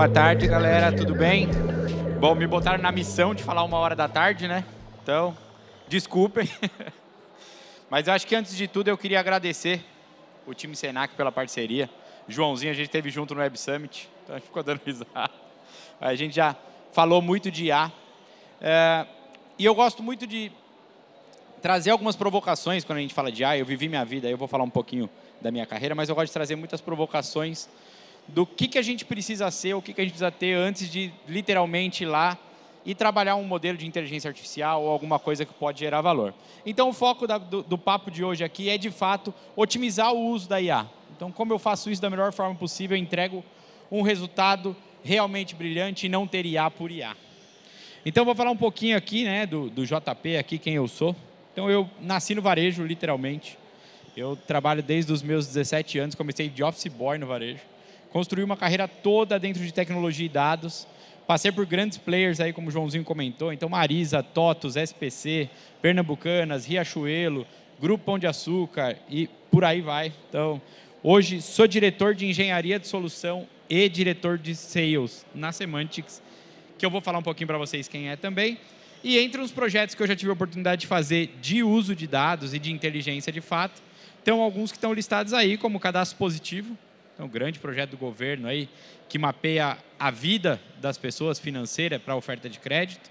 Boa tarde, galera, tudo bem? Bom, me botaram na missão de falar uma hora da tarde, né? Então, desculpem. Mas eu acho que antes de tudo eu queria agradecer o time Senac pela parceria. Joãozinho, a gente teve junto no Web Summit, então a gente ficou dando risada. A gente já falou muito de IA. É, e eu gosto muito de trazer algumas provocações quando a gente fala de IA. Eu vivi minha vida, eu vou falar um pouquinho da minha carreira, mas eu gosto de trazer muitas provocações do que, que a gente precisa ser, o que, que a gente precisa ter antes de literalmente ir lá e trabalhar um modelo de inteligência artificial ou alguma coisa que pode gerar valor. Então, o foco da, do, do papo de hoje aqui é, de fato, otimizar o uso da IA. Então, como eu faço isso da melhor forma possível, eu entrego um resultado realmente brilhante e não ter IA por IA. Então, vou falar um pouquinho aqui né, do, do JP, aqui quem eu sou. Então, eu nasci no varejo, literalmente. Eu trabalho desde os meus 17 anos, comecei de office boy no varejo construí uma carreira toda dentro de tecnologia e dados. Passei por grandes players aí, como o Joãozinho comentou, então Marisa, Totos, SPC, Pernambucanas, Riachuelo, Grupo Pão de Açúcar e por aí vai. Então, hoje sou diretor de engenharia de solução e diretor de sales na Semantics, que eu vou falar um pouquinho para vocês quem é também. E entre os projetos que eu já tive a oportunidade de fazer de uso de dados e de inteligência de fato, tem alguns que estão listados aí, como cadastro positivo, é um grande projeto do governo aí que mapeia a vida das pessoas financeira para a oferta de crédito.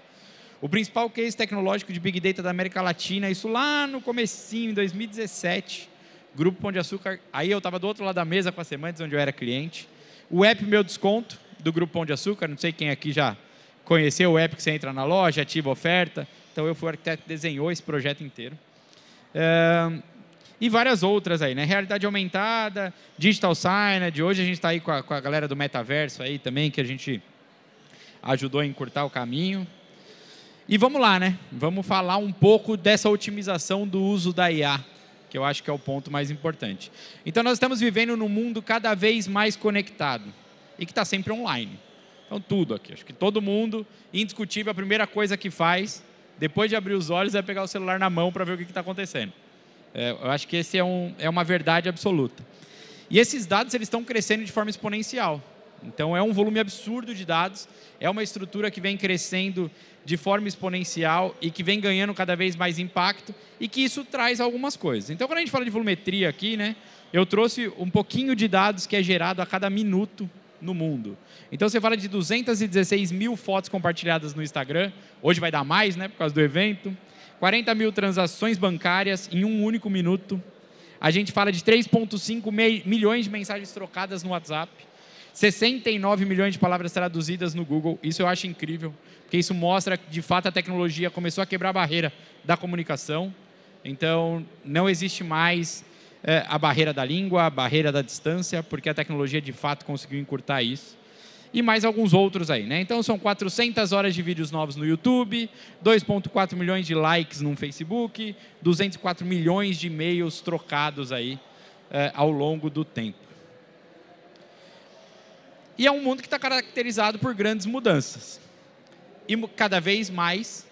O principal case tecnológico de Big Data da América Latina, isso lá no comecinho, em 2017, Grupo Pão de Açúcar. Aí eu estava do outro lado da mesa com a Semantes, onde eu era cliente. O app Meu Desconto, do Grupo Pão de Açúcar, não sei quem aqui já conheceu o app que você entra na loja, ativa oferta. Então eu fui o arquiteto que desenhou esse projeto inteiro. É e várias outras aí, né? Realidade aumentada, digital signage, hoje a gente está aí com a, com a galera do metaverso aí também, que a gente ajudou a encurtar o caminho. E vamos lá, né? Vamos falar um pouco dessa otimização do uso da IA, que eu acho que é o ponto mais importante. Então, nós estamos vivendo num mundo cada vez mais conectado e que está sempre online. Então, tudo aqui. Acho que todo mundo, indiscutível, a primeira coisa que faz, depois de abrir os olhos, é pegar o celular na mão para ver o que está acontecendo. É, eu acho que esse é, um, é uma verdade absoluta. E esses dados eles estão crescendo de forma exponencial. Então é um volume absurdo de dados, é uma estrutura que vem crescendo de forma exponencial e que vem ganhando cada vez mais impacto e que isso traz algumas coisas. Então quando a gente fala de volumetria aqui, né, eu trouxe um pouquinho de dados que é gerado a cada minuto no mundo. Então você fala de 216 mil fotos compartilhadas no Instagram, hoje vai dar mais, né, por causa do evento. 40 mil transações bancárias em um único minuto. A gente fala de 3,5 milhões de mensagens trocadas no WhatsApp. 69 milhões de palavras traduzidas no Google. Isso eu acho incrível, porque isso mostra que de fato a tecnologia começou a quebrar a barreira da comunicação. Então, não existe mais é, a barreira da língua, a barreira da distância, porque a tecnologia de fato conseguiu encurtar isso e mais alguns outros aí, né? Então são 400 horas de vídeos novos no YouTube, 2.4 milhões de likes no Facebook, 204 milhões de e-mails trocados aí eh, ao longo do tempo. E é um mundo que está caracterizado por grandes mudanças. E cada vez mais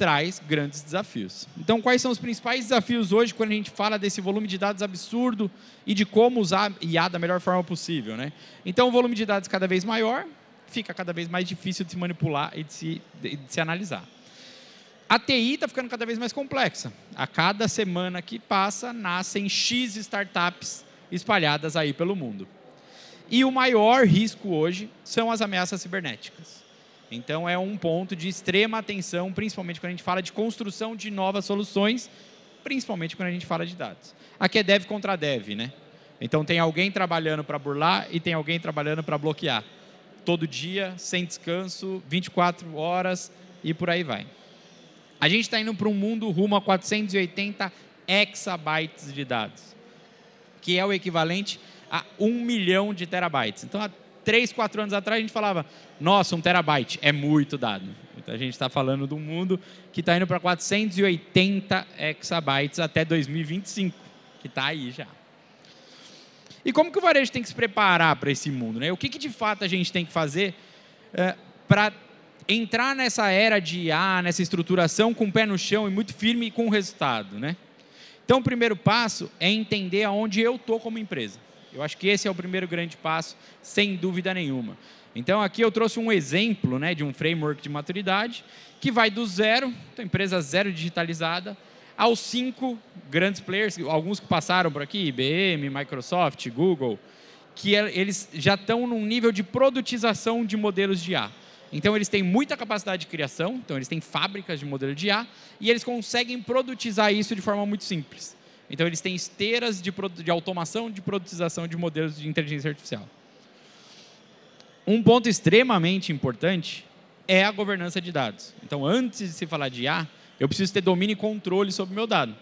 traz grandes desafios. Então, quais são os principais desafios hoje quando a gente fala desse volume de dados absurdo e de como usar IA da melhor forma possível? Né? Então, o volume de dados cada vez maior, fica cada vez mais difícil de se manipular e de se, de, de se analisar. A TI está ficando cada vez mais complexa. A cada semana que passa, nascem X startups espalhadas aí pelo mundo. E o maior risco hoje são as ameaças cibernéticas. Então é um ponto de extrema atenção, principalmente quando a gente fala de construção de novas soluções, principalmente quando a gente fala de dados. Aqui é dev contra dev, né? Então tem alguém trabalhando para burlar e tem alguém trabalhando para bloquear. Todo dia, sem descanso, 24 horas e por aí vai. A gente está indo para um mundo rumo a 480 exabytes de dados, que é o equivalente a 1 milhão de terabytes. Então, 3, 4 anos atrás, a gente falava, nossa, um terabyte é muito dado. Então, a gente está falando do mundo que está indo para 480 exabytes até 2025, que está aí já. E como que o varejo tem que se preparar para esse mundo? Né? O que, que, de fato a gente tem que fazer é, eh, para entrar nessa era de IA, ah, nessa estruturação com o pé no chão e muito firme e com o resultado, né? Então, o primeiro passo é entender aonde eu estou como empresa. Eu acho que esse é o primeiro grande passo, sem dúvida nenhuma. Então, aqui eu trouxe um exemplo né, de um framework de maturidade que vai do zero, então, empresa zero digitalizada, aos cinco grandes players, alguns que passaram por aqui, IBM, Microsoft, Google, que é, eles já estão num nível de produtização de modelos de A. Então eles têm muita capacidade de criação, então eles têm fábricas de modelo de IA e eles conseguem produtizar isso de forma muito simples. Então eles têm esteiras de, de automação de produtização de modelos de inteligência artificial. Um ponto extremamente importante é a governança de dados. Então antes de se falar de IA, eu preciso ter domínio e controle sobre o meu dado.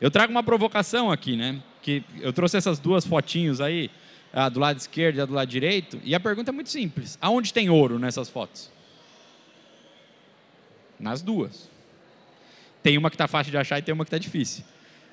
Eu trago uma provocação aqui, né? Que eu trouxe essas duas fotinhos aí a ah, do lado esquerdo e a do lado direito. E a pergunta é muito simples: aonde tem ouro nessas fotos? Nas duas. Tem uma que está fácil de achar e tem uma que está difícil.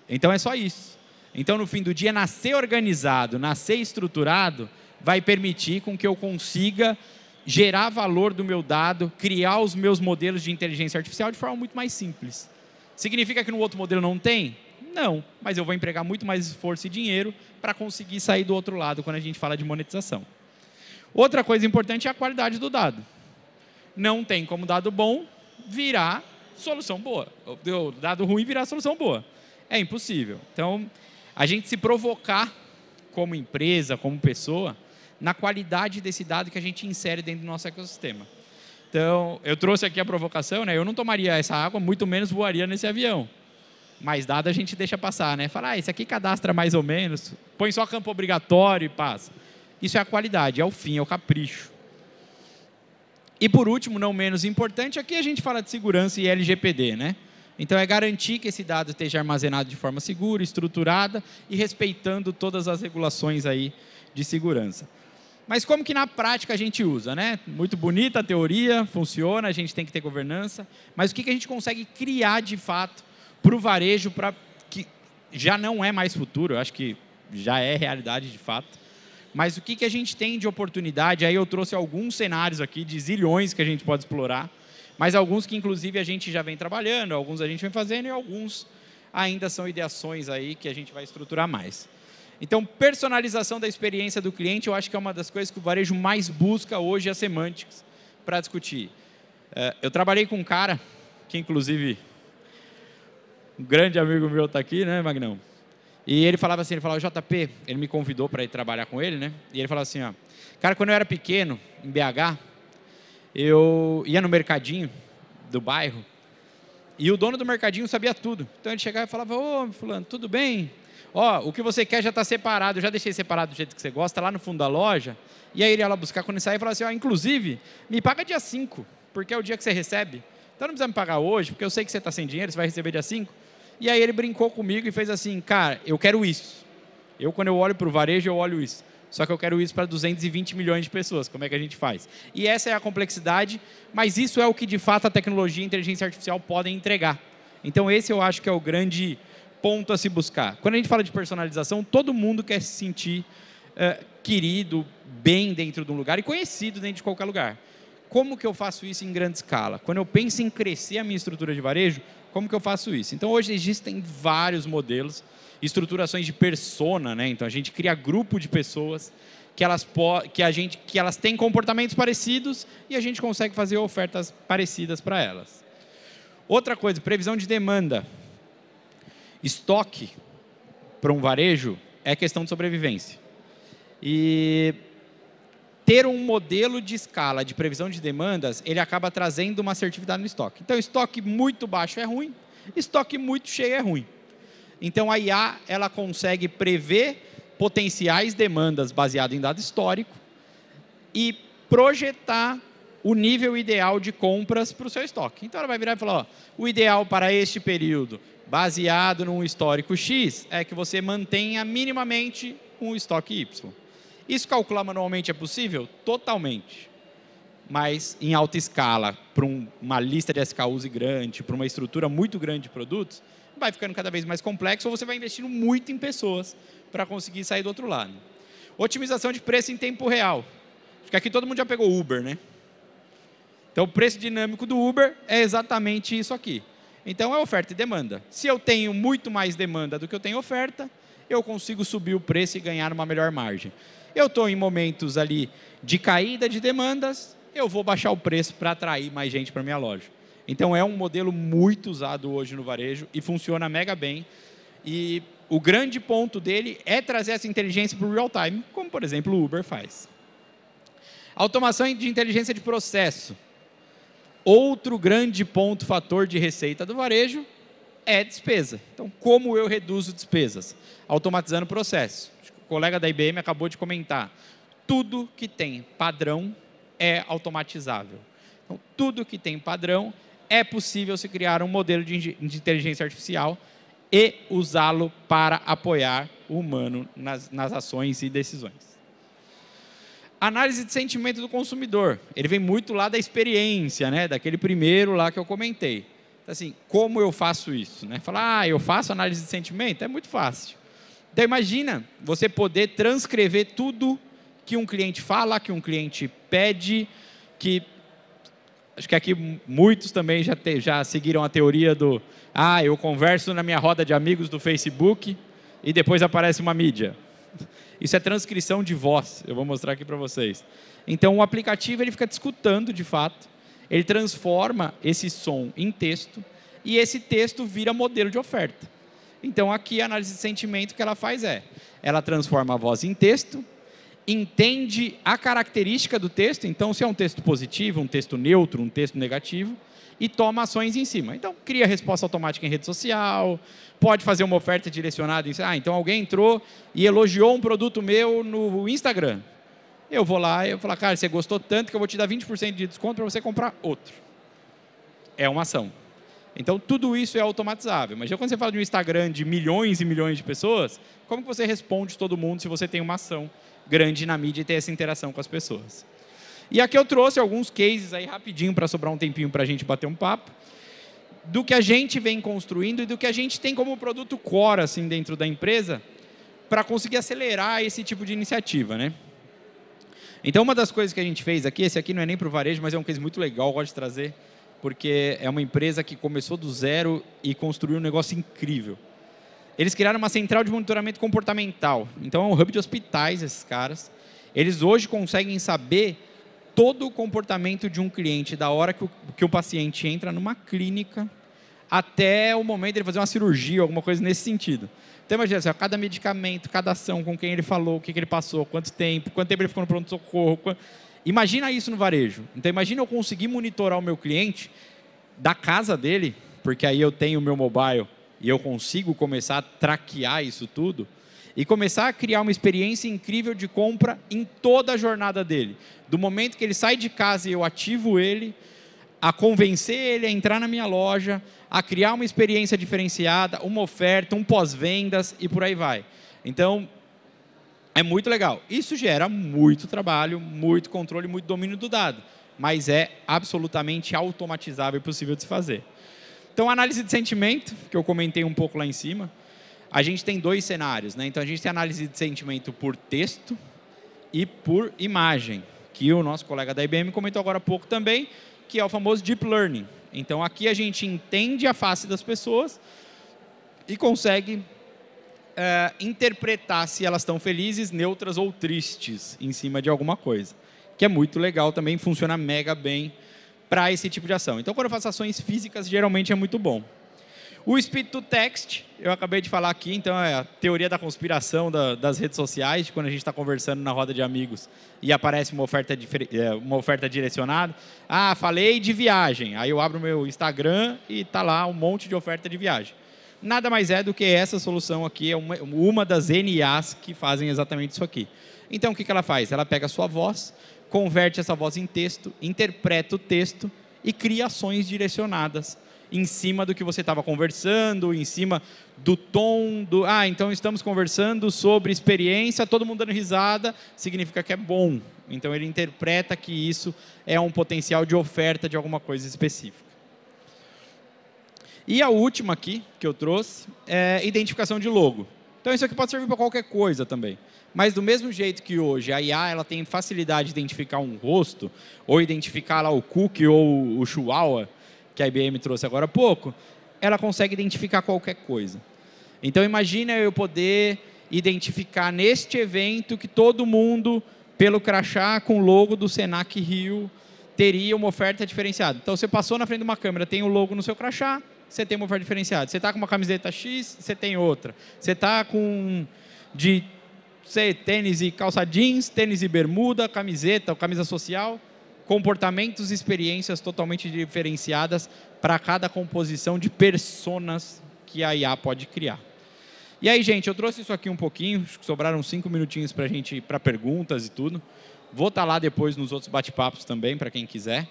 Então é só isso. Então, no fim do dia, nascer organizado, nascer estruturado, vai permitir com que eu consiga gerar valor do meu dado, criar os meus modelos de inteligência artificial de forma muito mais simples. Significa que no outro modelo não tem? Não, mas eu vou empregar muito mais esforço e dinheiro para conseguir sair do outro lado quando a gente fala de monetização. Outra coisa importante é a qualidade do dado. Não tem como dado bom virar solução boa. O dado ruim virar solução boa. É impossível. Então, a gente se provocar como empresa, como pessoa, na qualidade desse dado que a gente insere dentro do nosso ecossistema. Então, eu trouxe aqui a provocação, né? Eu não tomaria essa água, muito menos voaria nesse avião mais dado a gente deixa passar, né? Fala, ah, esse aqui cadastra mais ou menos, põe só campo obrigatório e passa. Isso é a qualidade, é o fim, é o capricho. E por último, não menos importante, aqui a gente fala de segurança e LGPD, né? Então é garantir que esse dado esteja armazenado de forma segura, estruturada e respeitando todas as regulações aí de segurança. Mas como que na prática a gente usa, né? Muito bonita a teoria, funciona, a gente tem que ter governança, mas o que, que a gente consegue criar de fato para o varejo, pra, que já não é mais futuro, eu acho que já é realidade de fato. Mas o que, que a gente tem de oportunidade? Aí eu trouxe alguns cenários aqui de zilhões que a gente pode explorar, mas alguns que inclusive a gente já vem trabalhando, alguns a gente vem fazendo e alguns ainda são ideações aí que a gente vai estruturar mais. Então, personalização da experiência do cliente, eu acho que é uma das coisas que o varejo mais busca hoje a semântica para discutir. É, eu trabalhei com um cara que, inclusive, um grande amigo meu está aqui, né, Magnão? E ele falava assim, ele falava, JP, ele me convidou para ir trabalhar com ele, né? E ele falava assim, ó, cara, quando eu era pequeno, em BH, eu ia no mercadinho do bairro e o dono do mercadinho sabia tudo. Então ele chegava e falava, ô, fulano, tudo bem? Ó, o que você quer já está separado, eu já deixei separado do jeito que você gosta, lá no fundo da loja. E aí ele ia lá buscar quando ele saía e falava assim, ó, inclusive, me paga dia 5, porque é o dia que você recebe. Então não precisa me pagar hoje, porque eu sei que você está sem dinheiro, você vai receber dia 5. E aí ele brincou comigo e fez assim, cara, eu quero isso. Eu, quando eu olho para o varejo, eu olho isso. Só que eu quero isso para 220 milhões de pessoas. Como é que a gente faz? E essa é a complexidade, mas isso é o que de fato a tecnologia e a inteligência artificial podem entregar. Então, esse eu acho que é o grande ponto a se buscar. Quando a gente fala de personalização, todo mundo quer se sentir uh, querido, bem dentro de um lugar e conhecido dentro de qualquer lugar. Como que eu faço isso em grande escala? Quando eu penso em crescer a minha estrutura de varejo, como que eu faço isso? Então hoje existem vários modelos, estruturações de persona, né? Então a gente cria grupo de pessoas que elas, que a gente, que elas têm comportamentos parecidos e a gente consegue fazer ofertas parecidas para elas. Outra coisa, previsão de demanda. Estoque para um varejo é questão de sobrevivência. E ter um modelo de escala de previsão de demandas, ele acaba trazendo uma assertividade no estoque. Então, estoque muito baixo é ruim, estoque muito cheio é ruim. Então, a IA ela consegue prever potenciais demandas baseado em dado histórico e projetar o nível ideal de compras para o seu estoque. Então, ela vai virar e falar, ó, o ideal para este período, baseado num histórico X, é que você mantenha minimamente um estoque Y isso calcular manualmente é possível? Totalmente. Mas em alta escala, para um, uma lista de SKUs grande, para uma estrutura muito grande de produtos, vai ficando cada vez mais complexo ou você vai investindo muito em pessoas para conseguir sair do outro lado. Otimização de preço em tempo real. Acho que aqui todo mundo já pegou Uber, né? Então, o preço dinâmico do Uber é exatamente isso aqui. Então, é oferta e demanda. Se eu tenho muito mais demanda do que eu tenho oferta, eu consigo subir o preço e ganhar uma melhor margem. Eu estou em momentos ali de caída de demandas, eu vou baixar o preço para atrair mais gente para minha loja. Então é um modelo muito usado hoje no varejo e funciona mega bem. E o grande ponto dele é trazer essa inteligência para o real time, como por exemplo o Uber faz. Automação de inteligência de processo. Outro grande ponto, fator de receita do varejo, é despesa. Então, como eu reduzo despesas? Automatizando o processo. O colega da IBM acabou de comentar. Tudo que tem padrão é automatizável. Então, tudo que tem padrão é possível se criar um modelo de inteligência artificial e usá-lo para apoiar o humano nas, nas ações e decisões. Análise de sentimento do consumidor. Ele vem muito lá da experiência, né? daquele primeiro lá que eu comentei assim, como eu faço isso? Né? Falar, ah, eu faço análise de sentimento? É muito fácil. Então, imagina você poder transcrever tudo que um cliente fala, que um cliente pede, que acho que aqui muitos também já, te, já seguiram a teoria do ah, eu converso na minha roda de amigos do Facebook e depois aparece uma mídia. Isso é transcrição de voz, eu vou mostrar aqui para vocês. Então o aplicativo ele fica discutando de fato ele transforma esse som em texto e esse texto vira modelo de oferta. Então, aqui a análise de sentimento que ela faz é: ela transforma a voz em texto, entende a característica do texto, então, se é um texto positivo, um texto neutro, um texto negativo, e toma ações em cima. Então, cria resposta automática em rede social, pode fazer uma oferta direcionada. Em... Ah, então alguém entrou e elogiou um produto meu no Instagram. Eu vou lá e eu vou falar, cara, você gostou tanto que eu vou te dar 20% de desconto para você comprar outro. É uma ação. Então, tudo isso é automatizável. Mas já quando você fala de um Instagram de milhões e milhões de pessoas, como que você responde todo mundo se você tem uma ação grande na mídia e tem essa interação com as pessoas? E aqui eu trouxe alguns cases aí rapidinho para sobrar um tempinho para a gente bater um papo do que a gente vem construindo e do que a gente tem como produto core assim dentro da empresa para conseguir acelerar esse tipo de iniciativa, né? Então, uma das coisas que a gente fez aqui, esse aqui não é nem para o varejo, mas é um case muito legal, gosto de trazer, porque é uma empresa que começou do zero e construiu um negócio incrível. Eles criaram uma central de monitoramento comportamental. Então, é um hub de hospitais, esses caras. Eles hoje conseguem saber todo o comportamento de um cliente, da hora que o, que o paciente entra numa clínica até o momento de ele fazer uma cirurgia, alguma coisa nesse sentido. Então imagina, assim, cada medicamento, cada ação, com quem ele falou, o que, que ele passou, quanto tempo, quanto tempo ele ficou no pronto-socorro. Quant... Imagina isso no varejo. Então imagina eu conseguir monitorar o meu cliente da casa dele, porque aí eu tenho o meu mobile e eu consigo começar a traquear isso tudo e começar a criar uma experiência incrível de compra em toda a jornada dele. Do momento que ele sai de casa e eu ativo ele, a convencer ele a entrar na minha loja, a criar uma experiência diferenciada, uma oferta, um pós-vendas e por aí vai. Então, é muito legal. Isso gera muito trabalho, muito controle, muito domínio do dado, mas é absolutamente automatizável e possível de se fazer. Então, análise de sentimento, que eu comentei um pouco lá em cima, a gente tem dois cenários, né? Então, a gente tem análise de sentimento por texto e por imagem, que o nosso colega da IBM comentou agora há pouco também, que é o famoso deep learning. Então aqui a gente entende a face das pessoas e consegue é, interpretar se elas estão felizes, neutras ou tristes em cima de alguma coisa. Que é muito legal também, funciona mega bem para esse tipo de ação. Então, quando eu faço ações físicas, geralmente é muito bom. O espírito text, eu acabei de falar aqui, então é a teoria da conspiração da, das redes sociais, de quando a gente está conversando na roda de amigos e aparece uma oferta, é, uma oferta direcionada. Ah, falei de viagem. Aí eu abro meu Instagram e tá lá um monte de oferta de viagem. Nada mais é do que essa solução aqui, é uma, uma das NAs que fazem exatamente isso aqui. Então o que, que ela faz? Ela pega a sua voz, converte essa voz em texto, interpreta o texto e cria ações direcionadas em cima do que você estava conversando, em cima do tom do. Ah, então estamos conversando sobre experiência, todo mundo dando risada, significa que é bom. Então ele interpreta que isso é um potencial de oferta de alguma coisa específica. E a última aqui que eu trouxe é identificação de logo. Então isso aqui pode servir para qualquer coisa também. Mas do mesmo jeito que hoje a IA ela tem facilidade de identificar um rosto, ou identificar lá o cookie ou o chihuahua, que a IBM trouxe agora há pouco, ela consegue identificar qualquer coisa. Então imagina eu poder identificar neste evento que todo mundo, pelo crachá com o logo do Senac Rio, teria uma oferta diferenciada. Então você passou na frente de uma câmera, tem o um logo no seu crachá, você tem uma oferta diferenciada. Você está com uma camiseta X, você tem outra. Você está com de sei, tênis e calça jeans, tênis e bermuda, camiseta, camisa social, comportamentos e experiências totalmente diferenciadas para cada composição de personas que a IA pode criar. E aí, gente, eu trouxe isso aqui um pouquinho, acho que sobraram cinco minutinhos para gente para perguntas e tudo. Vou estar tá lá depois nos outros bate-papos também para quem quiser.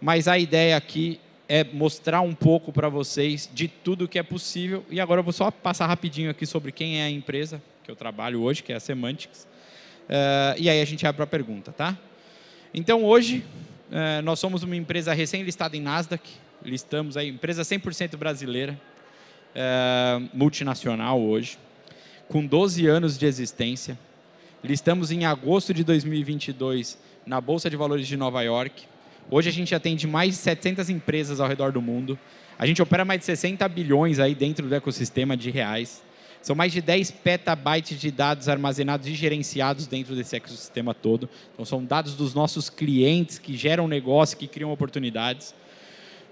Mas a ideia aqui é mostrar um pouco para vocês de tudo que é possível. E agora eu vou só passar rapidinho aqui sobre quem é a empresa que eu trabalho hoje, que é a Semantics. Uh, e aí a gente abre para pergunta, tá? Então hoje eh, nós somos uma empresa recém-listada em Nasdaq, listamos a empresa 100% brasileira, eh, multinacional hoje, com 12 anos de existência. Listamos em agosto de 2022 na Bolsa de Valores de Nova York. Hoje a gente atende mais de 700 empresas ao redor do mundo. A gente opera mais de 60 bilhões aí dentro do ecossistema de reais. São mais de 10 petabytes de dados armazenados e gerenciados dentro desse ecossistema todo. Então, são dados dos nossos clientes que geram negócio, que criam oportunidades.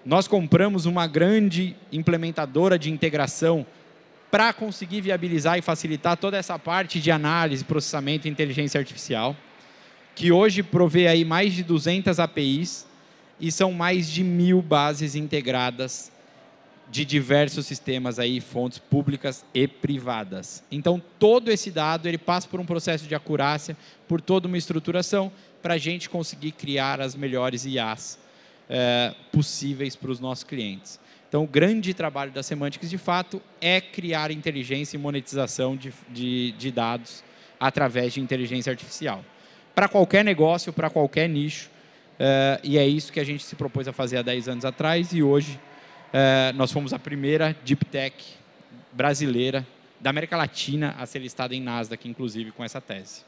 Nós compramos uma grande implementadora de integração para conseguir viabilizar e facilitar toda essa parte de análise, processamento e inteligência artificial, que hoje provê aí mais de 200 APIs e são mais de mil bases integradas de diversos sistemas aí, fontes públicas e privadas. Então, todo esse dado ele passa por um processo de acurácia, por toda uma estruturação, para a gente conseguir criar as melhores IAs é, eh, possíveis para os nossos clientes. Então, o grande trabalho da Semantics, de fato, é criar inteligência e monetização de, de, de dados através de inteligência artificial. Para qualquer negócio, para qualquer nicho, é, e é isso que a gente se propôs a fazer há 10 anos atrás e hoje é, nós fomos a primeira deep tech brasileira da América Latina a ser listada em Nasdaq, inclusive com essa tese.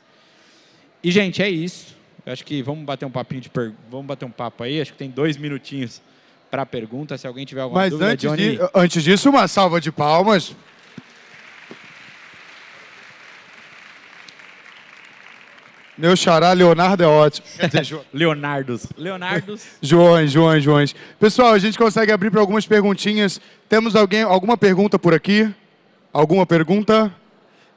E gente, é isso. Eu acho que vamos bater um papinho de per... vamos bater um papo aí. Acho que tem dois minutinhos para pergunta. Se alguém tiver alguma Mas dúvida, antes Johnny. De... antes disso, uma salva de palmas Meu xará Leonardo é ótimo. Leonardos. Leonardos. João, João, João. Pessoal, a gente consegue abrir para algumas perguntinhas. Temos alguém, alguma pergunta por aqui? Alguma pergunta?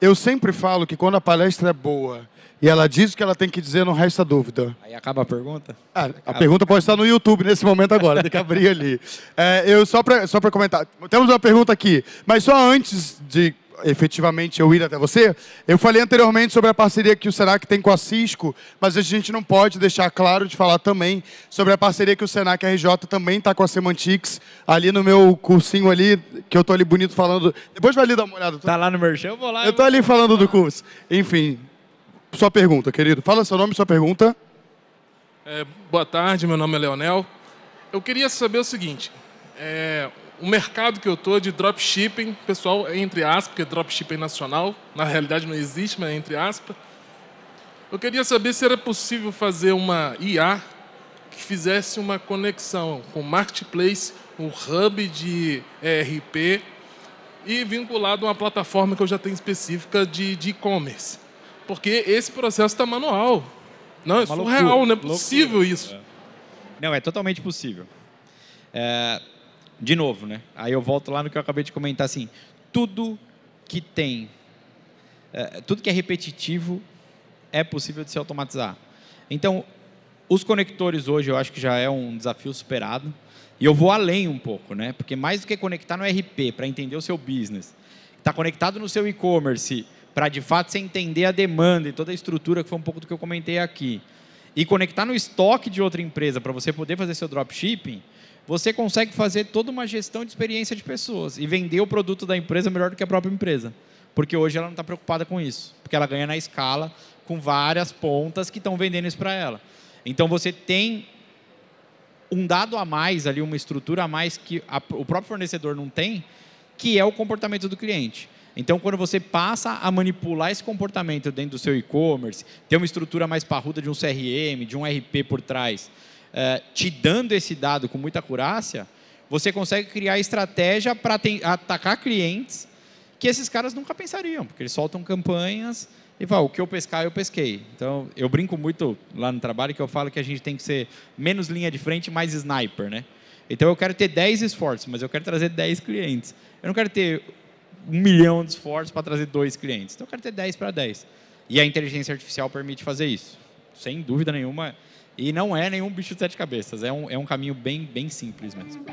Eu sempre falo que quando a palestra é boa e ela diz o que ela tem que dizer, não resta dúvida. Aí acaba a pergunta? Ah, acaba. A pergunta pode estar no YouTube nesse momento agora, tem que abrir ali. É, eu só para só comentar, temos uma pergunta aqui, mas só antes de efetivamente eu ir até você, eu falei anteriormente sobre a parceria que o SENAC tem com a Cisco, mas a gente não pode deixar claro de falar também sobre a parceria que o SENAC RJ também está com a Semantics, ali no meu cursinho ali, que eu tô ali bonito falando. Depois vai ali dar uma olhada. Tá, tá lá no merchan, eu vou lá. Eu tô ali falando do curso. Enfim, sua pergunta, querido. Fala seu nome e sua pergunta. É, boa tarde, meu nome é Leonel. Eu queria saber o seguinte, é, o mercado que eu estou é de dropshipping, pessoal, entre aspas, porque dropshipping é nacional, na realidade não existe, mas é entre aspas. Eu queria saber se era possível fazer uma IA que fizesse uma conexão com o marketplace, um hub de ERP e vinculado a uma plataforma que eu já tenho específica de e-commerce. Porque esse processo está manual. Não, é, surreal, loucura, não é possível loucura. isso. Não, é totalmente possível. É, de novo, né? Aí eu volto lá no que eu acabei de comentar, assim, tudo que tem, é, tudo que é repetitivo é possível de se automatizar. Então, os conectores hoje eu acho que já é um desafio superado. E eu vou além um pouco, né? Porque mais do que conectar no RP para entender o seu business, está conectado no seu e-commerce para de fato você entender a demanda e toda a estrutura, que foi um pouco do que eu comentei aqui e conectar no estoque de outra empresa para você poder fazer seu dropshipping, você consegue fazer toda uma gestão de experiência de pessoas e vender o produto da empresa melhor do que a própria empresa. Porque hoje ela não está preocupada com isso, porque ela ganha na escala com várias pontas que estão vendendo isso para ela. Então você tem um dado a mais ali, uma estrutura a mais que a, o próprio fornecedor não tem, que é o comportamento do cliente. Então, quando você passa a manipular esse comportamento dentro do seu e-commerce, ter uma estrutura mais parruda de um CRM, de um RP por trás, eh, te dando esse dado com muita acurácia, você consegue criar estratégia para atacar clientes que esses caras nunca pensariam, porque eles soltam campanhas e falam, o que eu pescar, eu pesquei. Então, eu brinco muito lá no trabalho que eu falo que a gente tem que ser menos linha de frente, mais sniper, né? Então, eu quero ter 10 esforços, mas eu quero trazer 10 clientes. Eu não quero ter um milhão de esforços para trazer dois clientes. Então eu quero ter 10 para 10. E a inteligência artificial permite fazer isso, sem dúvida nenhuma. E não é nenhum bicho de sete cabeças, é um, é um caminho bem, bem simples mesmo.